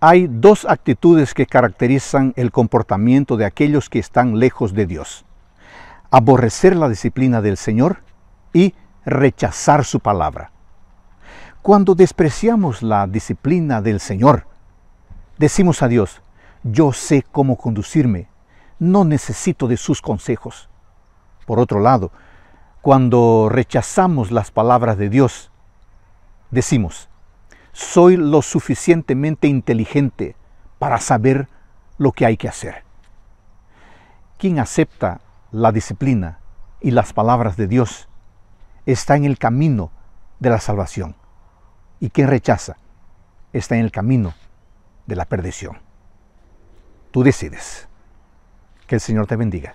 Hay dos actitudes que caracterizan el comportamiento de aquellos que están lejos de Dios. Aborrecer la disciplina del Señor y rechazar su palabra. Cuando despreciamos la disciplina del Señor, decimos a Dios, yo sé cómo conducirme, no necesito de sus consejos. Por otro lado, cuando rechazamos las palabras de Dios, decimos, soy lo suficientemente inteligente para saber lo que hay que hacer. Quien acepta la disciplina y las palabras de Dios está en el camino de la salvación y quien rechaza está en el camino de la perdición. Tú decides. Que el Señor te bendiga.